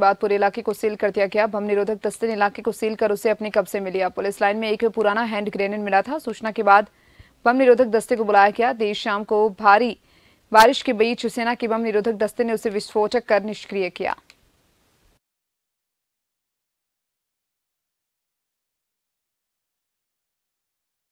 बाद पूरे इलाके को सील कर दिया गया बम निरोधक दस्ते ने इलाके को सील कर उसे अपने कब्जे में लिया पुलिस लाइन में एक पुराना हैंड ग्रेनेड मिला था सूचना के बाद बम निरोधक दस्ते को बुलाया गया देर शाम को भारी बारिश के बीच सेना के बम निरोधक दस्ते ने उसे विस्फोटक कर निष्क्रिय किया